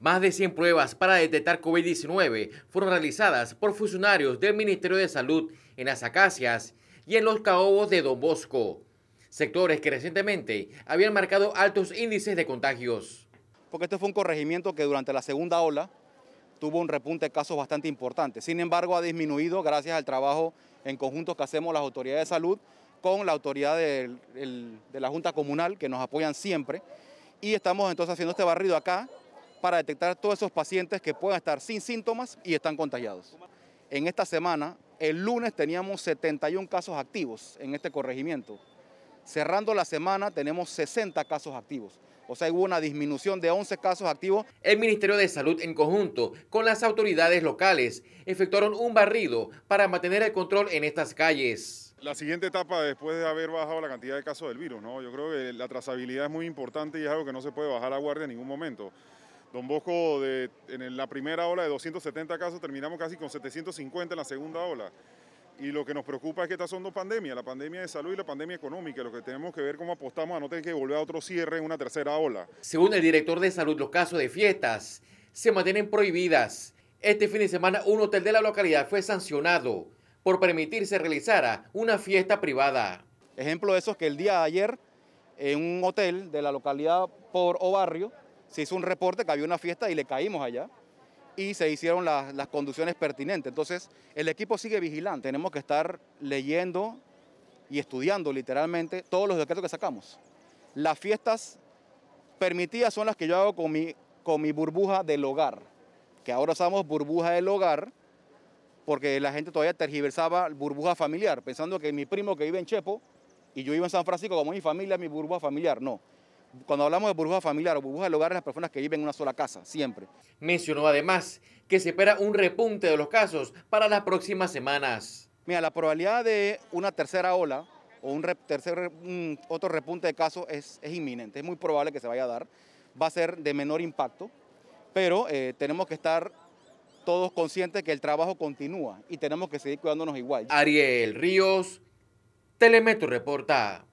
Más de 100 pruebas para detectar COVID-19 fueron realizadas por funcionarios del Ministerio de Salud en las Acacias y en los caobos de Don Bosco, sectores que recientemente habían marcado altos índices de contagios. Porque este fue un corregimiento que durante la segunda ola tuvo un repunte de casos bastante importante. Sin embargo, ha disminuido gracias al trabajo en conjunto que hacemos las autoridades de salud con la autoridad de, de la Junta Comunal, que nos apoyan siempre. Y estamos entonces haciendo este barrido acá para detectar todos esos pacientes que puedan estar sin síntomas y están contagiados. En esta semana, el lunes teníamos 71 casos activos en este corregimiento. Cerrando la semana tenemos 60 casos activos. O sea, hubo una disminución de 11 casos activos. El Ministerio de Salud en conjunto con las autoridades locales efectuaron un barrido para mantener el control en estas calles. La siguiente etapa después de haber bajado la cantidad de casos del virus, ¿no? Yo creo que la trazabilidad es muy importante y es algo que no se puede bajar a guardia en ningún momento. Don Bosco, de, en la primera ola de 270 casos, terminamos casi con 750 en la segunda ola. Y lo que nos preocupa es que estas son dos pandemias, la pandemia de salud y la pandemia económica, lo que tenemos que ver cómo apostamos a no tener que volver a otro cierre en una tercera ola. Según el director de salud, los casos de fiestas se mantienen prohibidas. Este fin de semana un hotel de la localidad fue sancionado por permitirse realizar una fiesta privada. Ejemplo de eso es que el día de ayer en un hotel de la localidad por O Barrio se hizo un reporte que había una fiesta y le caímos allá y se hicieron las, conducciones pertinentes. Entonces, el equipo sigue vigilante, tenemos que estar leyendo y estudiando literalmente todos los decretos que sacamos. Las fiestas permitidas son las que yo hago con mi, con mi burbuja del hogar, que ahora usamos burbuja del hogar porque la gente todavía tergiversaba burbuja familiar, pensando que mi primo que vive en Chepo y yo vivo en San Francisco, como mi familia, mi burbuja familiar. No, cuando hablamos de burbuja familiar o burbuja de hogar, las personas que viven en una sola casa, siempre. Mencionó además que se espera un repunte de los casos para las próximas semanas. Mira, la probabilidad de una tercera ola o un tercer, otro repunte de casos es, inminente, es muy probable que se vaya a dar. Va a ser de menor impacto, pero eh, tenemos que estar todos conscientes que el trabajo continúa y tenemos que seguir cuidándonos igual. Ariel Ríos, Telemetro Reporta.